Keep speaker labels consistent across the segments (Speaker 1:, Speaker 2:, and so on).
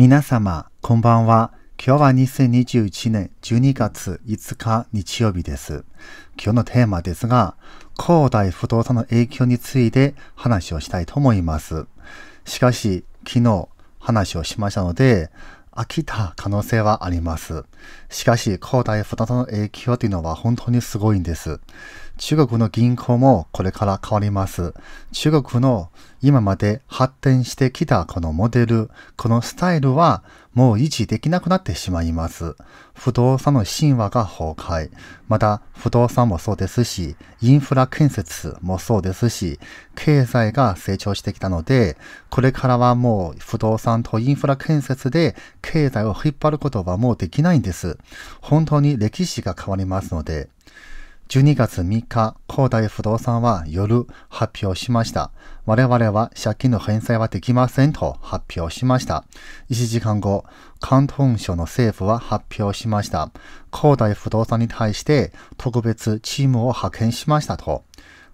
Speaker 1: 皆様、こんばんは。今日は2021年12月5日日曜日です。今日のテーマですが、恒大不動産の影響について話をしたいと思います。しかし、昨日話をしましたので、飽きた可能性はあります。しかし、恒大不動産の影響というのは本当にすごいんです。中国の銀行もこれから変わります。中国の今まで発展してきたこのモデル、このスタイルはもう維持できなくなってしまいます。不動産の神話が崩壊。また、不動産もそうですし、インフラ建設もそうですし、経済が成長してきたので、これからはもう不動産とインフラ建設で経済を引っ張ることはもうできないんです。本当に歴史が変わりますので。12月3日、恒大不動産は夜発表しました。我々は借金の返済はできませんと発表しました。1時間後、関東省の政府は発表しました。恒大不動産に対して特別チームを派遣しましたと。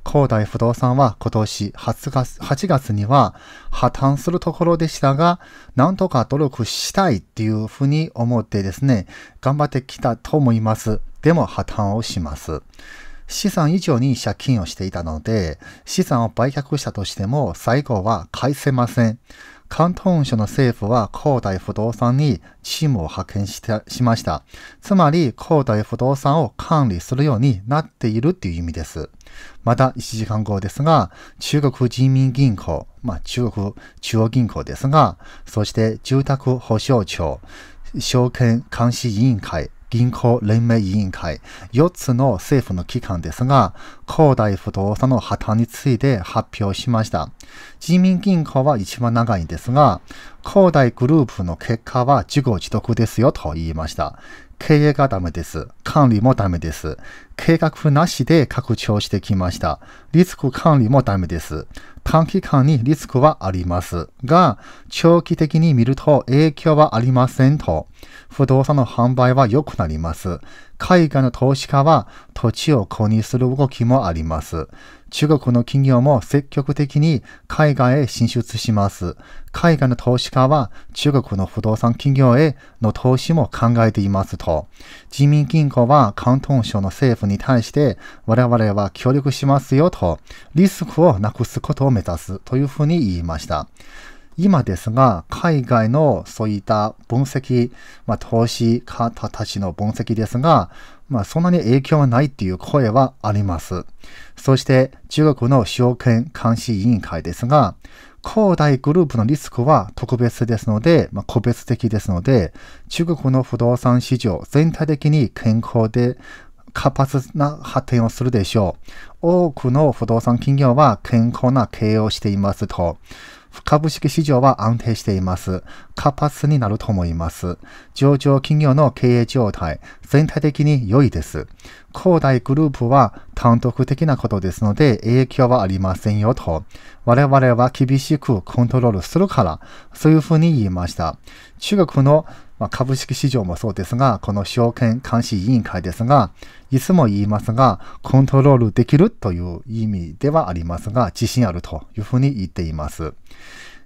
Speaker 1: 恒大不動産は今年8月 ,8 月には破綻するところでしたが、なんとか努力したいっていうふうに思ってですね、頑張ってきたと思います。でも破綻をします。資産以上に借金をしていたので、資産を売却したとしても最後は返せません。関東省の政府は恒大不動産にチームを派遣してしました。つまり、恒大不動産を管理するようになっているっていう意味です。また1時間後ですが、中国人民銀行、まあ中国中央銀行ですが、そして住宅保障庁、証券監視委員会、銀行連盟委員会、4つの政府の機関ですが、恒大不動産の破綻について発表しました。人民銀行は一番長いんですが、恒大グループの結果は自業自得ですよと言いました。経営がダメです。管理もダメです。計画なしで拡張してきました。リスク管理もダメです。短期間にリスクはありますが、長期的に見ると影響はありませんと。不動産の販売は良くなります。海外の投資家は土地を購入する動きもあります。中国の企業も積極的に海外へ進出します。海外の投資家は中国の不動産企業への投資も考えていますと。人民銀行は広東省の政府スに対して我々は協力しますよとリスクをなくすことを目指すというふうに言いました。今ですが、海外のそういった分析、まあ、投資家たちの分析ですが、まあ、そんなに影響はないっていう声はあります。そして、中国の証券監視委員会ですが、恒大グループのリスクは特別ですので、まあ、個別的ですので、中国の不動産市場全体的に健康で、活発な発展をするでしょう。多くの不動産企業は健康な経営をしていますと。株式市場は安定しています。活発になると思います。上場企業の経営状態、全体的に良いです。広大グループは単独的なことですので影響はありませんよと。我々は厳しくコントロールするから、そういうふうに言いました。中国のまあ、株式市場もそうですが、この証券監視委員会ですが、いつも言いますが、コントロールできるという意味ではありますが、自信あるというふうに言っています。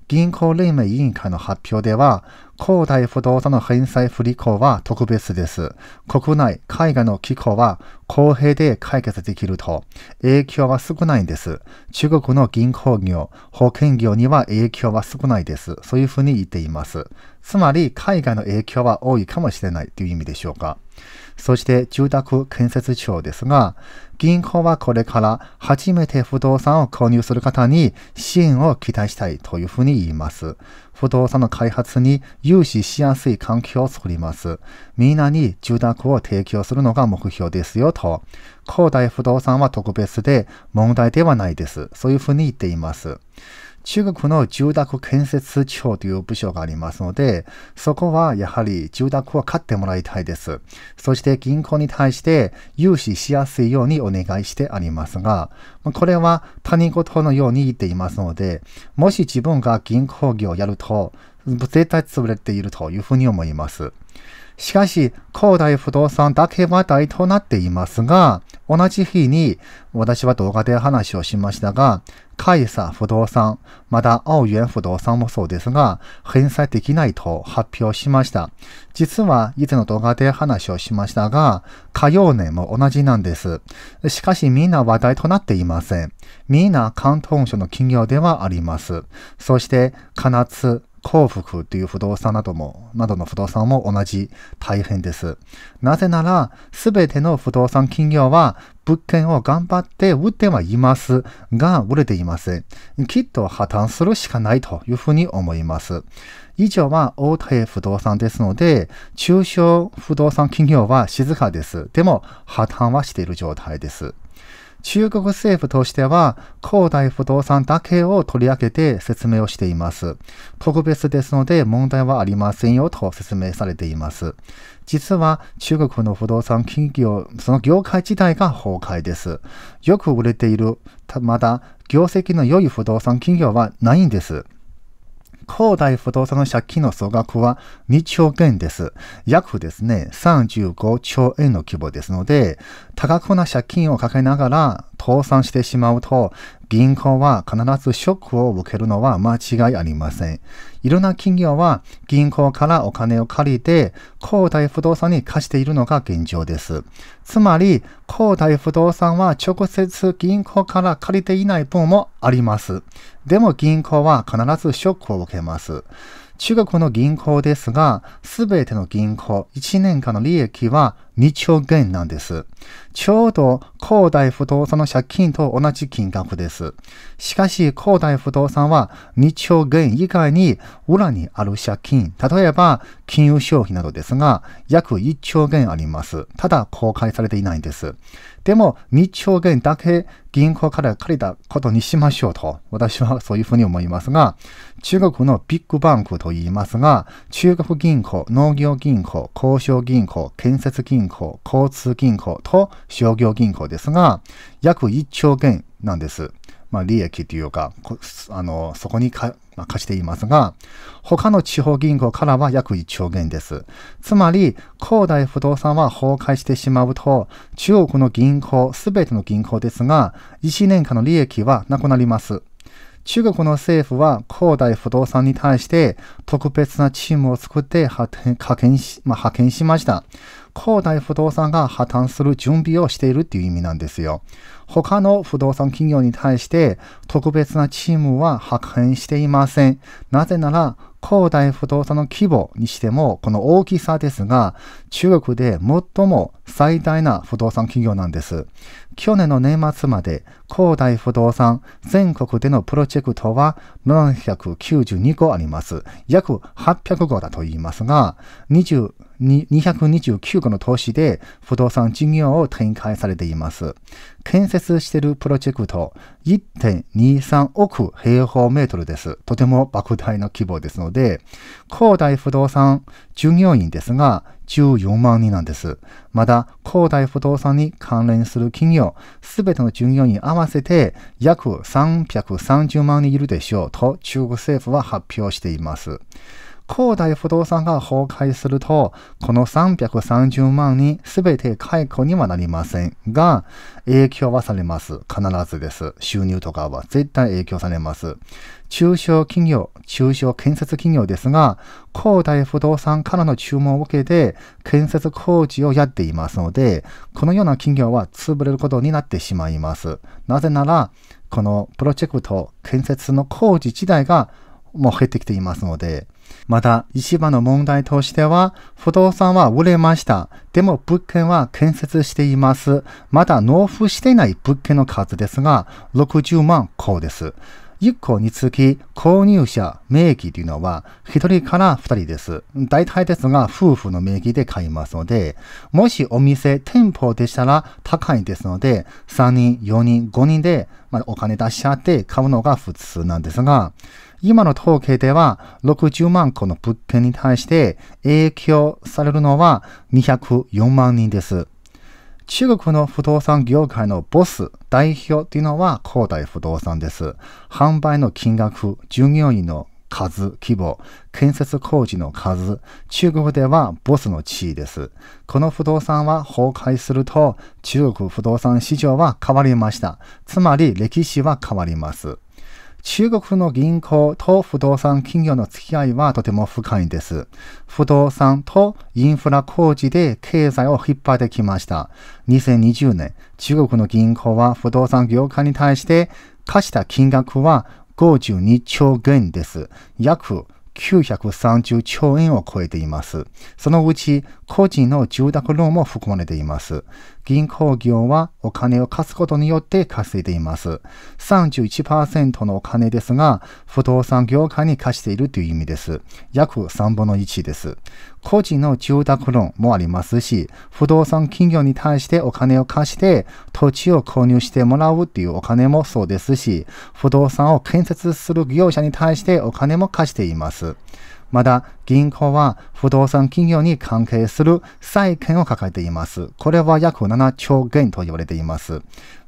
Speaker 1: 銀行連盟委員会の発表では、恒大不動産の返済不履行は特別です。国内、海外の機構は公平で解決できると、影響は少ないんです。中国の銀行業、保険業には影響は少ないです。そういうふうに言っています。つまり、海外の影響は多いかもしれないという意味でしょうか。そして住宅建設庁ですが、銀行はこれから初めて不動産を購入する方に支援を期待したいというふうに言います。不動産の開発に融資しやすい環境を作ります。みんなに住宅を提供するのが目標ですよと。高大不動産は特別で問題ではないです。そういうふうに言っています。中国の住宅建設庁という部署がありますので、そこはやはり住宅を買ってもらいたいです。そして銀行に対して融資しやすいようにお願いしてありますが、これは他人事のように言っていますので、もし自分が銀行業をやると、絶対潰れているというふうに思います。しかし、恒大不動産だけ話題となっていますが、同じ日に、私は動画で話をしましたが、会社不動産、また青園不動産もそうですが、返済できないと発表しました。実は以前の動画で話をしましたが、火曜年も同じなんです。しかしみんな話題となっていません。みんな関東省の企業ではあります。そして、金津、幸福という不動産なども、などの不動産も同じ大変です。なぜなら、すべての不動産企業は物件を頑張って売ってはいますが、売れていません。きっと破綻するしかないというふうに思います。以上は大手不動産ですので、中小不動産企業は静かです。でも、破綻はしている状態です。中国政府としては、恒大不動産だけを取り上げて説明をしています。特別ですので問題はありませんよと説明されています。実は中国の不動産企業、その業界自体が崩壊です。よく売れている、また業績の良い不動産企業はないんです。恒大不動産の借金の総額は2兆円です。約ですね、35兆円の規模ですので、多額な借金を抱えながら倒産してしまうと、銀行は必ずショックを受けるのは間違いありません。いろんな企業は銀行からお金を借りて、恒大不動産に貸しているのが現状です。つまり、恒大不動産は直接銀行から借りていない分もあります。でも銀行は必ずショックを受けます。中国の銀行ですが、すべての銀行、1年間の利益は2兆元なんです。ちょうど広大不動産の借金と同じ金額です。しかし、広大不動産は2兆元以外に裏にある借金、例えば金融消費などですが、約1兆元あります。ただ公開されていないんです。でも、2兆元だけ銀行から借りたことにしましょうと、私はそういうふうに思いますが、中国のビッグバンクと言いますが、中国銀行、農業銀行、交渉銀行、建設銀行、行、交通銀行と商業銀行ですが、約1兆元なんです。まあ、利益というか、あの、そこにか、まあ、貸していますが、他の地方銀行からは約1兆元です。つまり、恒大不動産は崩壊してしまうと、中国の銀行、すべての銀行ですが、1年間の利益はなくなります。中国の政府は恒大不動産に対して特別なチームを作って派遣し,、まあ、派遣しました。恒大不動産が破綻する準備をしているっていう意味なんですよ。他の不動産企業に対して特別なチームは派遣していません。なぜなら、恒大不動産の規模にしても、この大きさですが、中国で最も最大な不動産企業なんです。去年の年末まで、恒大不動産全国でのプロジェクトは792個あります。約800個だと言いますが、229個の都市で不動産事業を展開されています。建設しているプロジェクト1.23億平方メートルです。とても莫大な規模ですので、広大不動産従業員ですが14万人なんです。また、広大不動産に関連する企業、すべての従業員合わせて約330万人いるでしょうと中国政府は発表しています。恒大不動産が崩壊すると、この330万人全て解雇にはなりませんが、影響はされます。必ずです。収入とかは絶対影響されます。中小企業、中小建設企業ですが、恒大不動産からの注文を受けて、建設工事をやっていますので、このような企業は潰れることになってしまいます。なぜなら、このプロジェクト、建設の工事自体がもう減ってきていますので、また、一番の問題としては、不動産は売れました。でも物件は建設しています。まだ納付してない物件の数ですが、60万個です。1個につき購入者名義というのは1人から2人です。大体ですが夫婦の名義で買いますので、もしお店、店舗でしたら高いですので、3人、4人、5人でお金出し合って買うのが普通なんですが、今の統計では60万個の物件に対して影響されるのは204万人です。中国の不動産業界のボス、代表というのは高大不動産です。販売の金額、従業員の数、規模、建設工事の数、中国ではボスの地位です。この不動産は崩壊すると、中国不動産市場は変わりました。つまり歴史は変わります。中国の銀行と不動産企業の付き合いはとても深いんです。不動産とインフラ工事で経済を引っ張ってきました。2020年、中国の銀行は不動産業界に対して貸した金額は52兆元です。約930兆円を超えています。そのうち、個人の住宅ローンも含まれています。銀行業はお金を貸すことによって稼いでいます。31%のお金ですが、不動産業界に貸しているという意味です。約3分の1です。個人の住宅ローンもありますし、不動産企業に対してお金を貸して土地を購入してもらうっていうお金もそうですし、不動産を建設する業者に対してお金も貸しています。また、銀行は不動産企業に関係する債権を抱えています。これは約7兆元と言われています。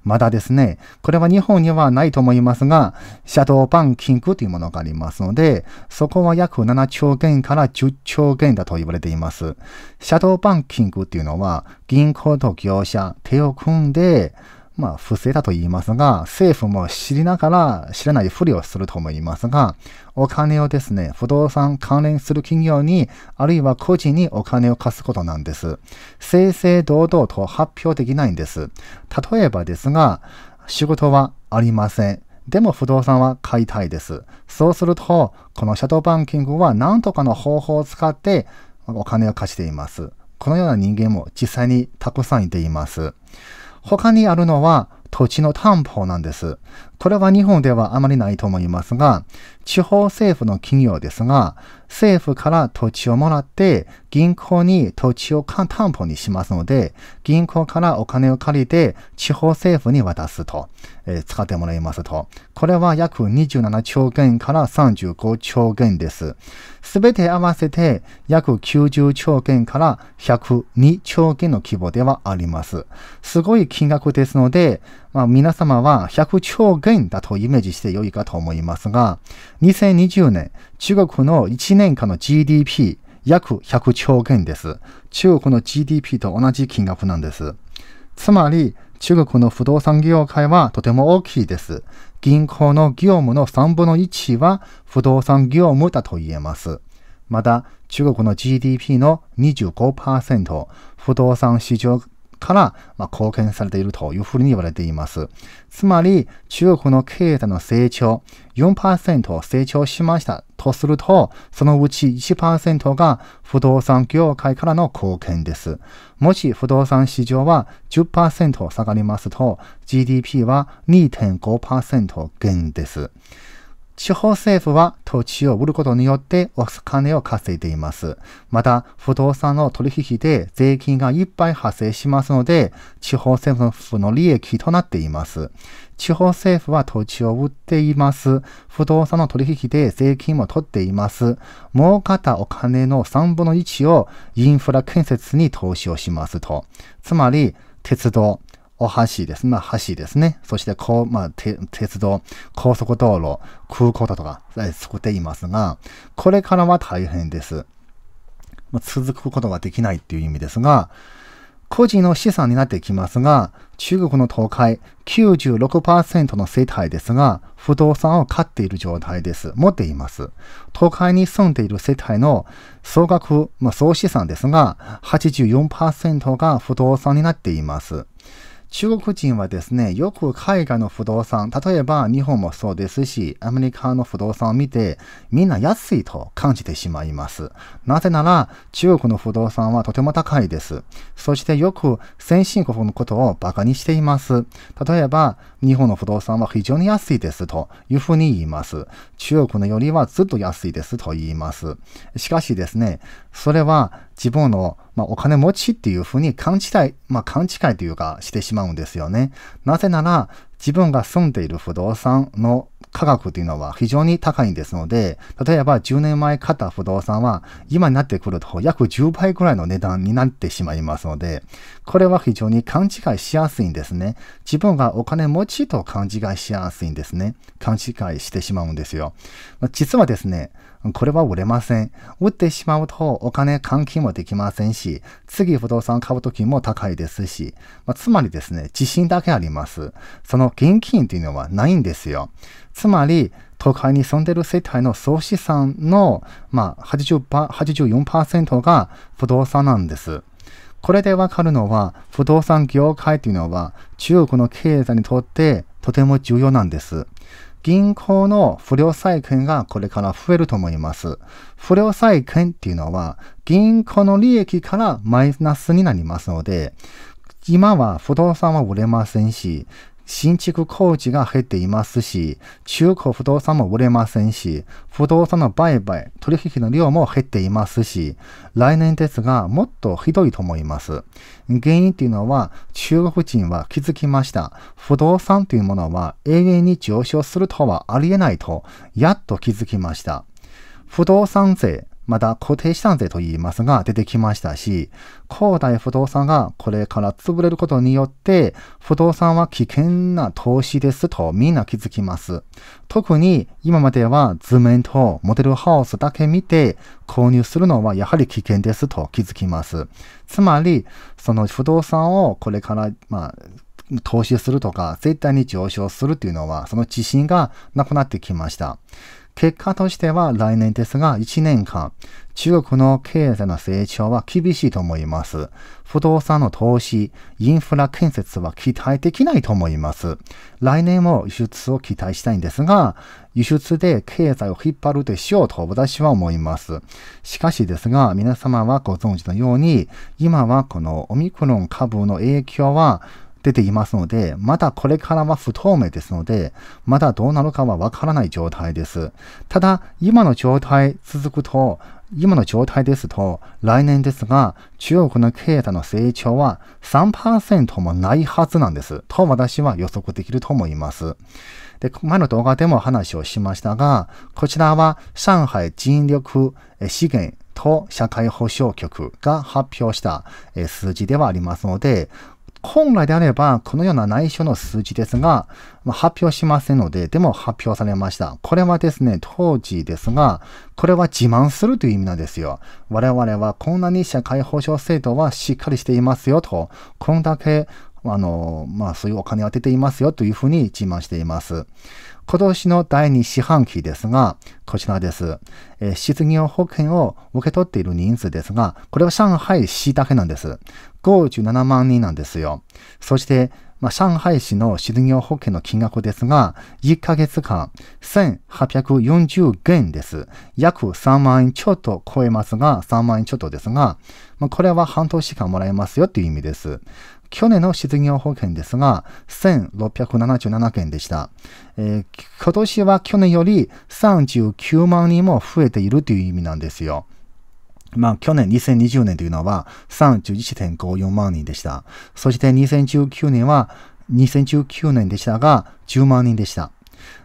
Speaker 1: まだですね、これは日本にはないと思いますが、シャドーバンキングというものがありますので、そこは約7兆元から10兆元だと言われています。シャドーバンキングというのは、銀行と業者、手を組んで、まあ、不正だと言いますが、政府も知りながら知らないふりをすると思いますが、お金をですね、不動産関連する企業に、あるいは個人にお金を貸すことなんです。正々堂々と発表できないんです。例えばですが、仕事はありません。でも不動産は買いたいです。そうすると、このシャドーバンキングは何とかの方法を使ってお金を貸しています。このような人間も実際にたくさんいています。他にあるのは土地の担保なんです。これは日本ではあまりないと思いますが、地方政府の企業ですが、政府から土地をもらって銀行に土地を担保にしますので、銀行からお金を借りて地方政府に渡すと、えー、使ってもらいますと。これは約27兆元から35兆元です。すべて合わせて約90兆元から102兆元の規模ではあります。すごい金額ですので、まあ、皆様は100兆元だとイメージして良いかと思いますが、2020年、中国の1年間の GDP 約100兆元です。中国の GDP と同じ金額なんです。つまり、中国の不動産業界はとても大きいです。銀行の業務の3分の1は不動産業務だと言えます。また、中国の GDP の25%、不動産市場から、まあ、貢献されているというふうに言われています。つまり、中国の経済の成長4%成長しましたとすると、そのうち1%が不動産業界からの貢献です。もし不動産市場は10%下がりますと、GDP は2.5%減です。地方政府は土地を売ることによってお金を稼いでいます。また、不動産の取引で税金がいっぱい発生しますので、地方政府の利益となっています。地方政府は土地を売っています。不動産の取引で税金も取っています。儲かったお金の3分の1をインフラ建設に投資をしますと。つまり、鉄道、お箸です。まあ、箸ですね。そして、こう、まあ、鉄道、高速道路、空港だとか、作っていますが、これからは大変です。まあ、続くことができないっていう意味ですが、個人の資産になってきますが、中国の東海96%の世帯ですが、不動産を買っている状態です。持っています。東海に住んでいる世帯の総額、まあ、総資産ですが、84%が不動産になっています。中国人はですね、よく海外の不動産、例えば日本もそうですし、アメリカの不動産を見て、みんな安いと感じてしまいます。なぜなら、中国の不動産はとても高いです。そしてよく先進国のことを馬鹿にしています。例えば、日本の不動産は非常に安いですというふうに言います。中国のよりはずっと安いですと言います。しかしですね、それは自分の、まあ、お金持ちっていうふうに勘違い、まあ、勘違いというかしてしまうんですよね。なぜなら自分が住んでいる不動産の価格というのは非常に高いんですので、例えば10年前買った不動産は今になってくると約10倍くらいの値段になってしまいますので、これは非常に勘違いしやすいんですね。自分がお金持ちと勘違いしやすいんですね。勘違いしてしまうんですよ。実はですね、これは売れません。売ってしまうとお金換金もできませんし、次不動産買う時も高いですし、まあ、つまりですね、自信だけあります。その現金というのはないんですよ。つまり、都会に住んでる世帯の総資産の、まあ80、84%が不動産なんです。これでわかるのは、不動産業界というのは中国の経済にとってとても重要なんです。銀行の不良債権がこれから増えると思います。不良債権っていうのは、銀行の利益からマイナスになりますので、今は不動産は売れませんし、新築工事が減っていますし、中古不動産も売れませんし、不動産の売買、取引の量も減っていますし、来年ですがもっとひどいと思います。原因っていうのは中国人は気づきました。不動産というものは永遠に上昇するとはありえないと、やっと気づきました。不動産税、また固定資産税と言いますが出てきましたし、高大不動産がこれから潰れることによって、不動産は危険な投資ですとみんな気づきます。特に今までは図面とモデルハウスだけ見て購入するのはやはり危険ですと気づきます。つまり、その不動産をこれから、まあ、投資するとか、絶対に上昇するというのは、その自信がなくなってきました。結果としては来年ですが1年間、中国の経済の成長は厳しいと思います。不動産の投資、インフラ建設は期待できないと思います。来年も輸出を期待したいんですが、輸出で経済を引っ張るでしょうと私は思います。しかしですが、皆様はご存知のように、今はこのオミクロン株の影響は出ていますので、まだこれからは不透明ですので、まだどうなるかはわからない状態です。ただ、今の状態続くと、今の状態ですと、来年ですが、中国の経済の成長は3%もないはずなんです。と私は予測できると思います。で、前の動画でも話をしましたが、こちらは上海人力資源と社会保障局が発表した数字ではありますので、本来であれば、このような内緒の数字ですが、ま発表しませんので、でも発表されました。これはですね、当時ですが、これは自慢するという意味なんですよ。我々はこんなに社会保障制度はしっかりしていますよと、こんだけあの、まあ、そういうお金を当てていますよというふうに自慢しています。今年の第2四半期ですが、こちらです。えー、失業保険を受け取っている人数ですが、これは上海市だけなんです。57万人なんですよ。そして、まあ、上海市の失業保険の金額ですが、1ヶ月間1840元です。約3万円ちょっと超えますが、3万円ちょっとですが、まあ、これは半年間もらえますよという意味です。去年の失業保険ですが、1677件でした。えー、今年は去年より39万人も増えているという意味なんですよ。まあ、去年2020年というのは31.54万人でした。そして2019年は2019年でしたが10万人でした。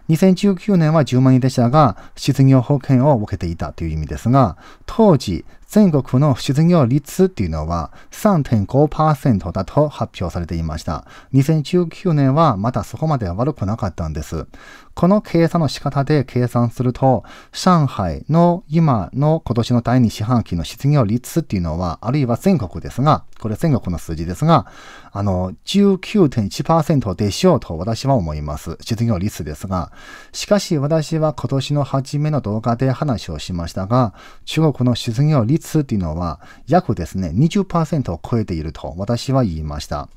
Speaker 1: 2019年は10万人でしたが、失業保険を受けていたという意味ですが、当時、全国の失業率っていうのは3.5%だと発表されていました。2019年はまたそこまで悪くなかったんです。この計算の仕方で計算すると、上海の今の今年の第2四半期の失業率っていうのは、あるいは全国ですが、これ全国の数字ですが、あの、19.1%でしょうと私は思います。失業率ですが。しかし私は今年の初めの動画で話をしましたが、中国の失業率率というのは約ですね、20%を超えていると私は言いました。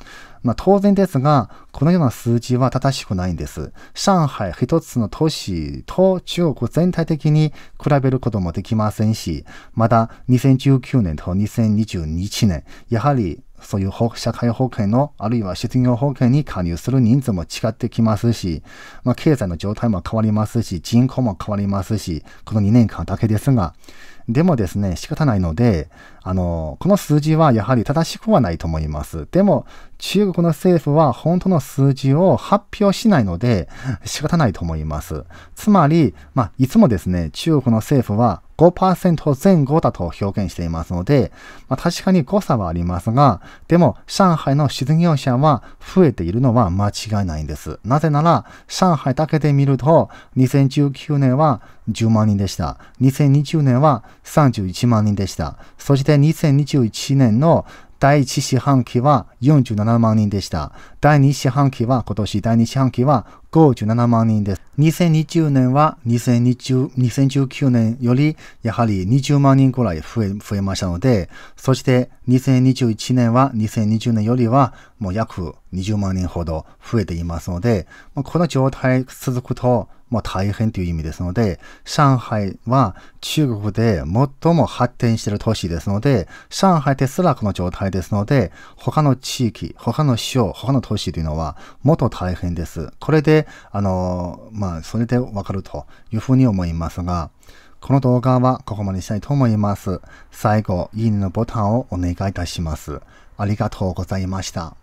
Speaker 1: まあ、当然ですが、このような数字は正しくないんです。上海一つの都市と中国全体的に比べることもできませんし、また2019年と2021年、やはりそういう社会保険の、あるいは失業保険に加入する人数も違ってきますし、まあ、経済の状態も変わりますし、人口も変わりますし、この2年間だけですが、でもですね、仕方ないので、あの、この数字はやはり正しくはないと思います。でも、中国の政府は本当の数字を発表しないので、仕方ないと思います。つまり、まあ、いつもですね、中国の政府は5%前後だと表現していますので、まあ、確かに誤差はありますが、でも上海の失業者は増えているのは間違いないんです。なぜなら、上海だけで見ると、2019年は10万人でした。2020年は31万人でした。そして2021年の第1四半期は47万人でした。第2四半期は今年、第2四半期は57万人です。2020年は2020 2019年よりやはり20万人くらい増え増えましたので、そして2021年は2020年よりはもう約20万人ほど増えていますので、この状態続くともう大変という意味ですので、上海は中国で最も発展している都市ですので、上海ですらこの状態ですので、他の地域、他の省、他の都市というのはもっと大変です。これで、あの、ままあ、それでわかるというふうに思いますが、この動画はここまでしたいと思います。最後、いいねのボタンをお願いいたします。ありがとうございました。